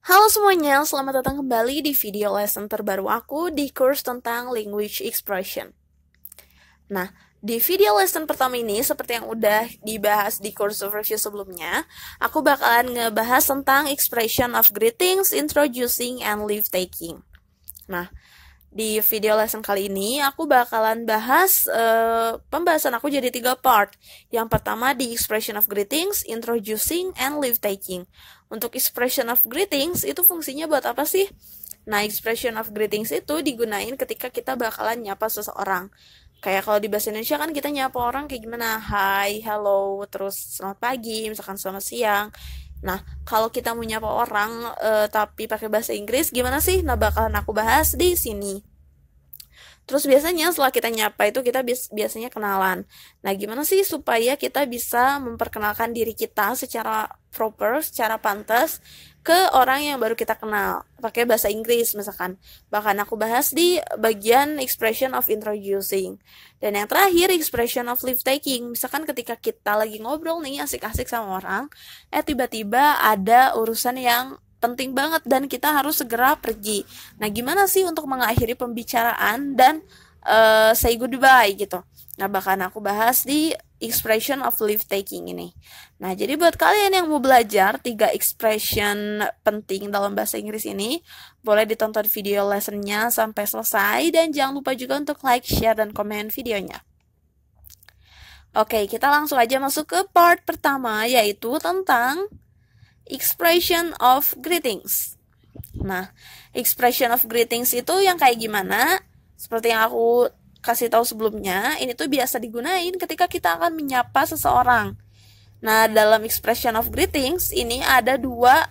Halo semuanya, selamat datang kembali di video lesson terbaru aku di course tentang language expression. Nah, di video lesson pertama ini, seperti yang udah dibahas di course overview sebelumnya, aku bakalan ngebahas tentang expression of greetings, introducing, and leave taking. Nah, di video lesson kali ini, aku bakalan bahas uh, pembahasan aku jadi tiga part. Yang pertama di expression of greetings, introducing, and leave taking. Untuk expression of greetings, itu fungsinya buat apa sih? Nah, expression of greetings itu digunain ketika kita bakalan nyapa seseorang. Kayak kalau di bahasa Indonesia kan kita nyapa orang kayak gimana? Hai, hello, terus selamat pagi, misalkan selamat siang. Nah, kalau kita punya orang uh, tapi pakai bahasa Inggris, gimana sih? Nah, bakalan aku bahas di sini. Terus biasanya setelah kita nyapa itu kita biasanya kenalan. Nah, gimana sih supaya kita bisa memperkenalkan diri kita secara proper, secara pantas ke orang yang baru kita kenal pakai bahasa Inggris misalkan. Bahkan aku bahas di bagian expression of introducing. Dan yang terakhir expression of leave taking. Misalkan ketika kita lagi ngobrol nih asik-asik sama orang, eh tiba-tiba ada urusan yang penting banget dan kita harus segera pergi. Nah, gimana sih untuk mengakhiri pembicaraan dan uh, say goodbye gitu. Nah, bahkan aku bahas di expression of leave taking ini. Nah, jadi buat kalian yang mau belajar tiga expression penting dalam bahasa Inggris ini, boleh ditonton video lessonnya sampai selesai dan jangan lupa juga untuk like, share, dan komen videonya. Oke, kita langsung aja masuk ke part pertama yaitu tentang expression of greetings. Nah, expression of greetings itu yang kayak gimana? Seperti yang aku kasih tahu sebelumnya, ini tuh biasa digunain ketika kita akan menyapa seseorang. Nah, dalam expression of greetings ini ada dua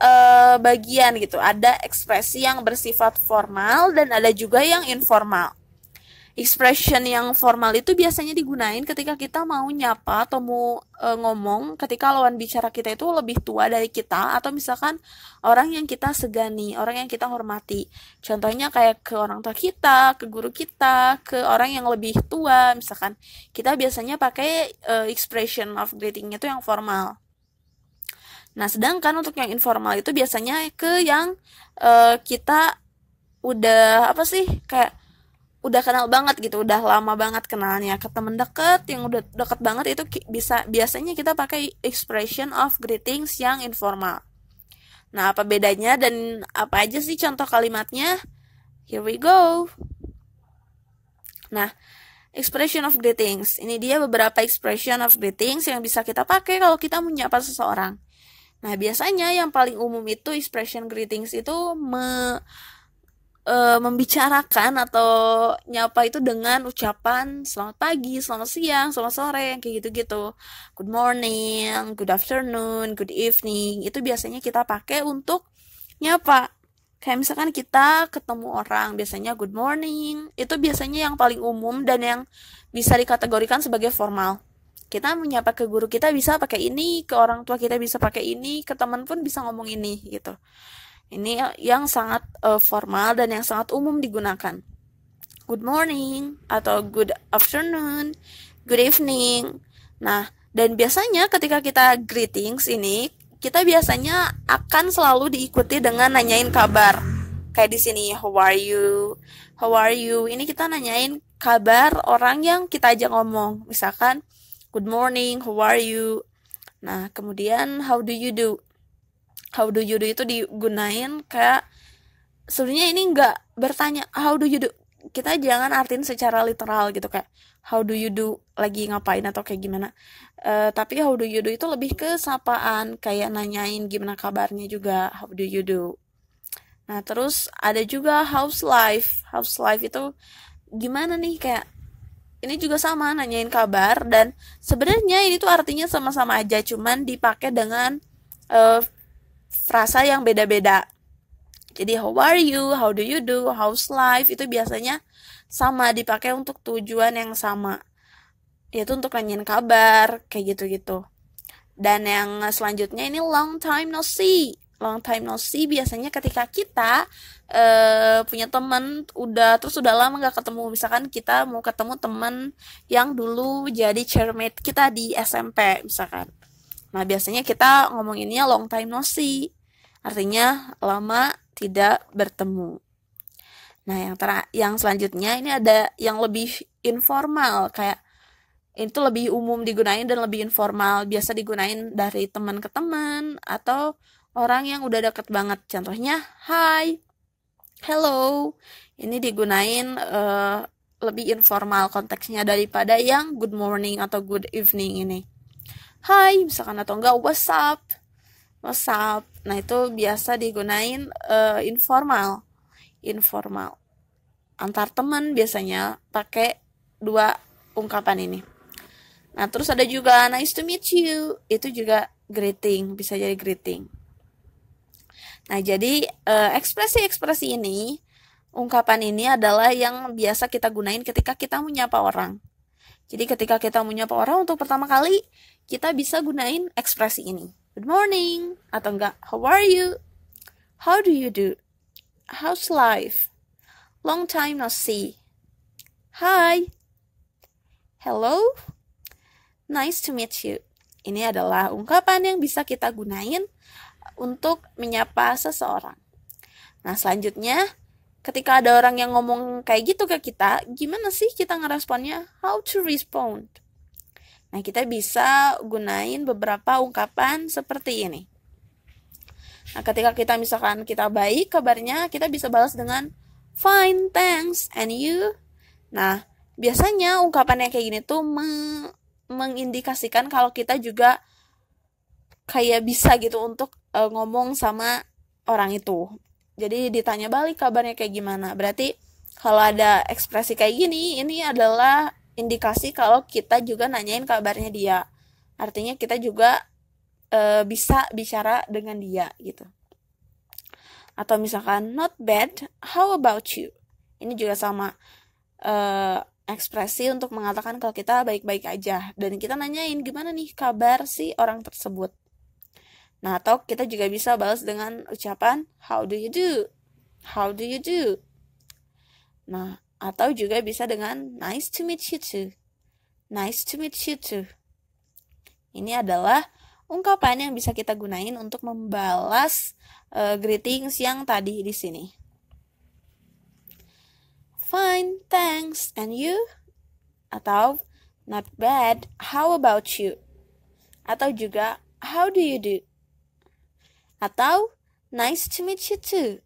uh, bagian gitu. Ada ekspresi yang bersifat formal dan ada juga yang informal expression yang formal itu biasanya digunain ketika kita mau nyapa atau mau e, ngomong ketika lawan bicara kita itu lebih tua dari kita atau misalkan orang yang kita segani, orang yang kita hormati. Contohnya kayak ke orang tua kita, ke guru kita, ke orang yang lebih tua misalkan. Kita biasanya pakai e, expression of greeting itu yang formal. Nah, sedangkan untuk yang informal itu biasanya ke yang e, kita udah apa sih kayak udah kenal banget gitu udah lama banget kenalnya ke temen deket yang udah deket banget itu bisa biasanya kita pakai expression of greetings yang informal nah apa bedanya dan apa aja sih contoh kalimatnya here we go nah expression of greetings. Ini dia beberapa expression of greetings yang bisa kita pakai kalau kita menyapa seseorang. Nah, biasanya yang paling umum itu expression greetings itu me uh, membicarakan atau nyapa itu dengan ucapan selamat pagi, selamat siang, selamat sore, yang kayak gitu-gitu. Good morning, good afternoon, good evening. Itu biasanya kita pakai untuk nyapa. Kayak misalkan kita ketemu orang, biasanya good morning. Itu biasanya yang paling umum dan yang bisa dikategorikan sebagai formal. Kita menyapa ke guru kita bisa pakai ini, ke orang tua kita bisa pakai ini, ke teman pun bisa ngomong ini gitu. Ini yang sangat uh, formal dan yang sangat umum digunakan. Good morning atau good afternoon, good evening. Nah, dan biasanya ketika kita greetings ini, kita biasanya akan selalu diikuti dengan nanyain kabar. Kayak di sini, how are you? How are you? Ini kita nanyain kabar orang yang kita aja ngomong. Misalkan, good morning, how are you? Nah, kemudian how do you do? how do you do itu digunain kayak sebenarnya ini nggak bertanya how do you do kita jangan artin secara literal gitu kayak how do you do lagi ngapain atau kayak gimana uh, tapi how do you do itu lebih ke sapaan kayak nanyain gimana kabarnya juga how do you do nah terus ada juga house life house life itu gimana nih kayak ini juga sama nanyain kabar dan sebenarnya ini tuh artinya sama-sama aja cuman dipakai dengan uh, frasa yang beda-beda. Jadi how are you, how do you do, how's life itu biasanya sama dipakai untuk tujuan yang sama. Yaitu untuk nanyain kabar, kayak gitu-gitu. Dan yang selanjutnya ini long time no see. Long time no see biasanya ketika kita uh, punya temen udah terus udah lama nggak ketemu misalkan kita mau ketemu temen yang dulu jadi chairmate kita di SMP misalkan Nah, biasanya kita ngomonginnya long time no see. Artinya lama tidak bertemu. Nah, yang ter yang selanjutnya ini ada yang lebih informal kayak itu lebih umum digunain dan lebih informal biasa digunain dari teman ke teman atau orang yang udah deket banget contohnya hi hello ini digunain uh, lebih informal konteksnya daripada yang good morning atau good evening ini hai misalkan atau enggak WhatsApp, WhatsApp, nah itu biasa digunain uh, informal informal antar teman biasanya pakai dua ungkapan ini nah terus ada juga nice to meet you itu juga greeting bisa jadi greeting nah jadi eh, ekspresi-ekspresi ini ungkapan ini adalah yang biasa kita gunain ketika kita menyapa orang jadi ketika kita menyapa orang untuk pertama kali kita bisa gunain ekspresi ini. Good morning atau enggak how are you? How do you do? How's life? Long time no see. Hi. Hello. Nice to meet you. Ini adalah ungkapan yang bisa kita gunain untuk menyapa seseorang. Nah, selanjutnya ketika ada orang yang ngomong kayak gitu ke kita, gimana sih kita ngeresponnya? How to respond? Nah, kita bisa gunain beberapa ungkapan seperti ini. Nah, ketika kita misalkan kita baik kabarnya, kita bisa balas dengan fine, thanks, and you. Nah, biasanya ungkapan yang kayak gini tuh meng mengindikasikan kalau kita juga kayak bisa gitu untuk uh, ngomong sama orang itu. Jadi ditanya balik kabarnya kayak gimana. Berarti kalau ada ekspresi kayak gini, ini adalah indikasi kalau kita juga nanyain kabarnya dia. Artinya kita juga e, bisa bicara dengan dia gitu. Atau misalkan not bad, how about you? Ini juga sama e, ekspresi untuk mengatakan kalau kita baik-baik aja dan kita nanyain gimana nih kabar si orang tersebut. Nah, atau kita juga bisa balas dengan ucapan how do you do? How do you do? Nah, atau juga bisa dengan nice to meet you too. Nice to meet you too. Ini adalah ungkapan yang bisa kita gunain untuk membalas uh, greetings yang tadi di sini. Fine, thanks. And you? Atau not bad. How about you? Atau juga how do you do? Atau nice to meet you too.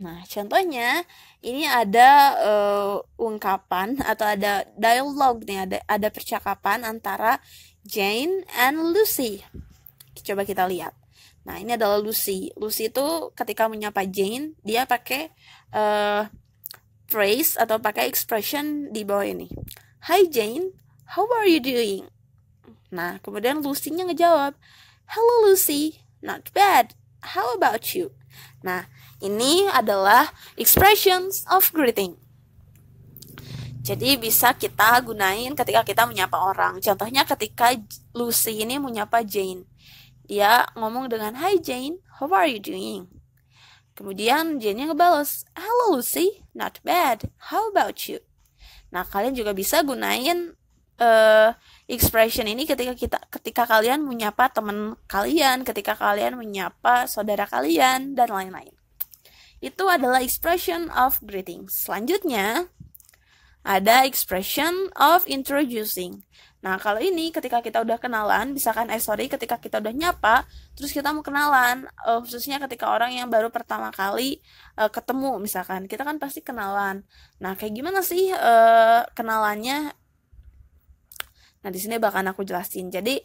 Nah, contohnya ini ada uh, ungkapan atau ada dialog nih, ada ada percakapan antara Jane and Lucy. Coba kita lihat. Nah, ini adalah Lucy. Lucy itu ketika menyapa Jane, dia pakai uh, phrase atau pakai expression di bawah ini. Hi Jane, how are you doing? Nah, kemudian Lucy-nya ngejawab, Hello Lucy, not bad. How about you? Nah, ini adalah expressions of greeting. Jadi bisa kita gunain ketika kita menyapa orang. Contohnya ketika Lucy ini menyapa Jane. Dia ngomong dengan "Hi Jane, how are you doing?" Kemudian Jane yang ngebales, "Hello Lucy, not bad. How about you?" Nah, kalian juga bisa gunain uh, expression ini ketika kita ketika kalian menyapa teman kalian, ketika kalian menyapa saudara kalian dan lain-lain. Itu adalah expression of greeting. Selanjutnya ada expression of introducing. Nah, kalau ini ketika kita udah kenalan, misalkan eh sorry ketika kita udah nyapa, terus kita mau kenalan, uh, khususnya ketika orang yang baru pertama kali uh, ketemu misalkan, kita kan pasti kenalan. Nah, kayak gimana sih uh, kenalannya Nah, di sini bahkan aku jelasin. Jadi,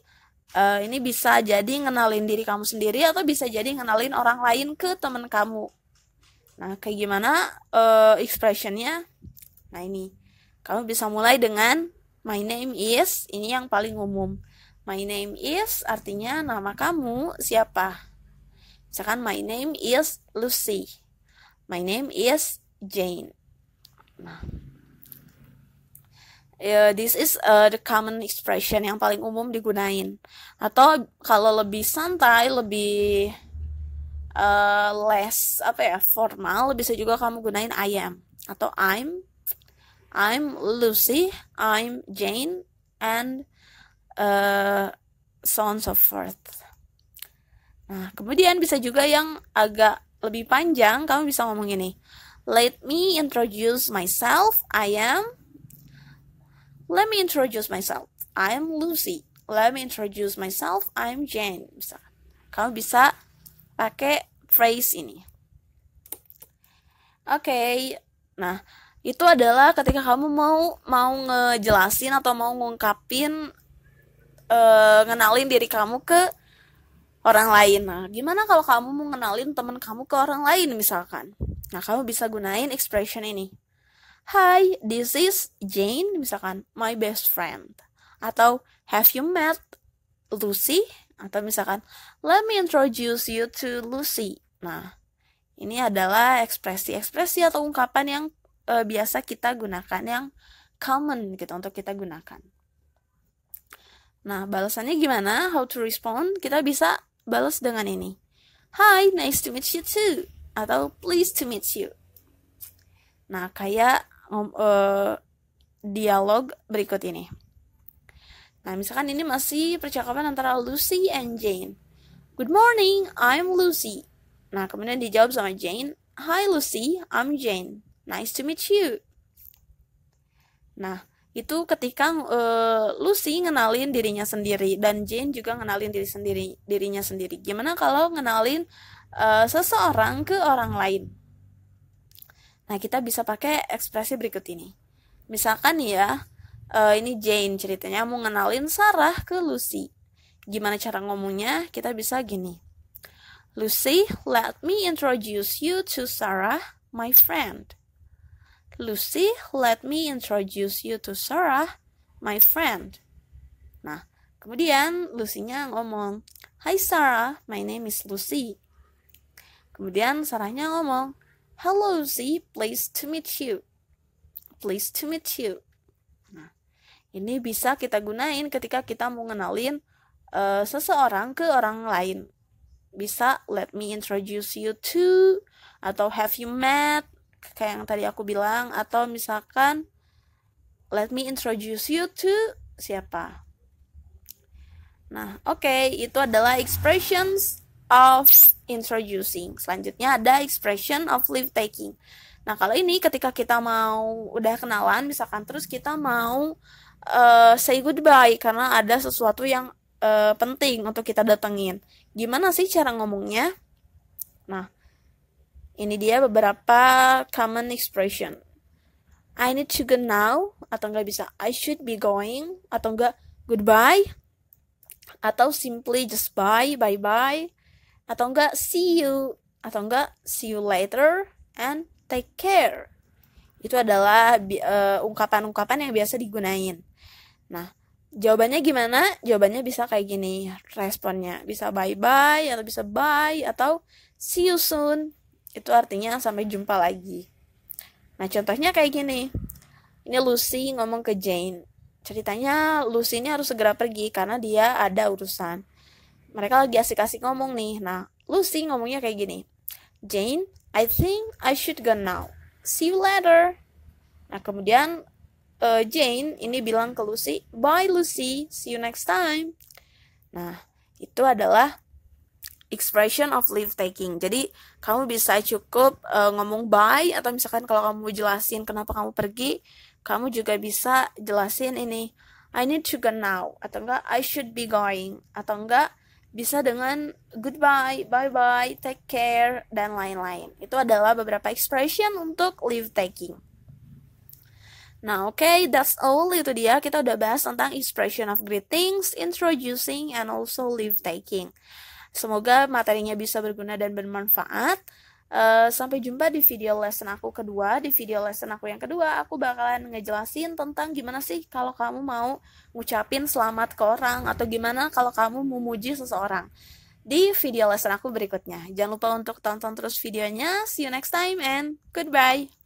uh, ini bisa jadi ngenalin diri kamu sendiri atau bisa jadi ngenalin orang lain ke temen kamu. Nah, kayak gimana uh, expressionnya? Nah, ini. Kamu bisa mulai dengan my name is, ini yang paling umum. My name is artinya nama kamu siapa. Misalkan my name is Lucy. My name is Jane. Nah, yeah, this is uh, the common expression yang paling umum digunain atau kalau lebih santai lebih uh, less apa ya formal bisa juga kamu gunain I am atau I'm I'm Lucy I'm Jane and uh, so on so forth nah kemudian bisa juga yang agak lebih panjang kamu bisa ngomong ini let me introduce myself I am Let me introduce myself. I'm Lucy. Let me introduce myself. I'm Jane. Bisa. Kamu bisa pakai phrase ini. Oke. Okay. Nah, itu adalah ketika kamu mau mau ngejelasin atau mau ngungkapin uh, ngenalin diri kamu ke orang lain. Nah, gimana kalau kamu mau ngenalin teman kamu ke orang lain misalkan? Nah, kamu bisa gunain expression ini. Hi, this is Jane, misalkan my best friend. Atau have you met Lucy? Atau misalkan let me introduce you to Lucy. Nah, ini adalah ekspresi-ekspresi atau ungkapan yang uh, biasa kita gunakan yang common gitu untuk kita gunakan. Nah, balasannya gimana? How to respond? Kita bisa balas dengan ini. Hi, nice to meet you too. Atau pleased to meet you. Nah, kayak uh, dialog berikut ini. Nah, misalkan ini masih percakapan antara Lucy and Jane. Good morning, I'm Lucy. Nah, kemudian dijawab sama Jane, Hi Lucy, I'm Jane. Nice to meet you. Nah, itu ketika uh, Lucy ngenalin dirinya sendiri dan Jane juga ngenalin diri sendiri dirinya sendiri. Gimana kalau ngenalin uh, seseorang ke orang lain? Nah, kita bisa pakai ekspresi berikut ini. Misalkan ya, uh, ini Jane ceritanya mau ngenalin Sarah ke Lucy. Gimana cara ngomongnya? Kita bisa gini. Lucy, let me introduce you to Sarah, my friend. Lucy, let me introduce you to Sarah, my friend. Nah, kemudian Lucy-nya ngomong, Hi Sarah, my name is Lucy. Kemudian Sarahnya ngomong, Hello Z, pleased to meet you. Pleased to meet you. Nah, ini bisa kita gunain ketika kita mau ngenalin uh, seseorang ke orang lain. Bisa let me introduce you to atau have you met kayak yang tadi aku bilang atau misalkan let me introduce you to siapa. Nah, oke, okay, itu adalah expressions of introducing. Selanjutnya ada expression of leave taking. Nah, kalau ini ketika kita mau udah kenalan, misalkan terus kita mau uh, say goodbye karena ada sesuatu yang uh, penting untuk kita datengin. Gimana sih cara ngomongnya? Nah, ini dia beberapa common expression. I need to go now atau enggak bisa I should be going atau enggak goodbye atau simply just bye bye bye atau enggak see you atau enggak see you later and take care itu adalah eh, ungkapan-ungkapan uh, yang biasa digunain nah jawabannya gimana jawabannya bisa kayak gini responnya bisa bye bye atau bisa bye atau see you soon itu artinya sampai jumpa lagi nah contohnya kayak gini ini Lucy ngomong ke Jane ceritanya Lucy ini harus segera pergi karena dia ada urusan mereka lagi asik-asik ngomong nih. Nah, Lucy ngomongnya kayak gini. Jane, I think I should go now. See you later. Nah, kemudian uh, Jane ini bilang ke Lucy, "Bye Lucy, see you next time." Nah, itu adalah expression of leave taking. Jadi kamu bisa cukup uh, ngomong bye atau misalkan kalau kamu jelasin kenapa kamu pergi, kamu juga bisa jelasin ini I need to go now atau enggak I should be going atau enggak bisa dengan goodbye, bye bye, take care, dan lain-lain. Itu adalah beberapa expression untuk leave taking. Nah, oke, okay, that's all. Itu dia, kita udah bahas tentang expression of greetings, introducing, and also leave taking. Semoga materinya bisa berguna dan bermanfaat. Eh, sampai jumpa di video lesson aku kedua. Di video lesson aku yang kedua, aku bakalan ngejelasin tentang gimana sih kalau kamu mau ngucapin selamat ke orang atau gimana kalau kamu memuji seseorang. Di video lesson aku berikutnya. Jangan lupa untuk tonton terus videonya. See you next time and goodbye.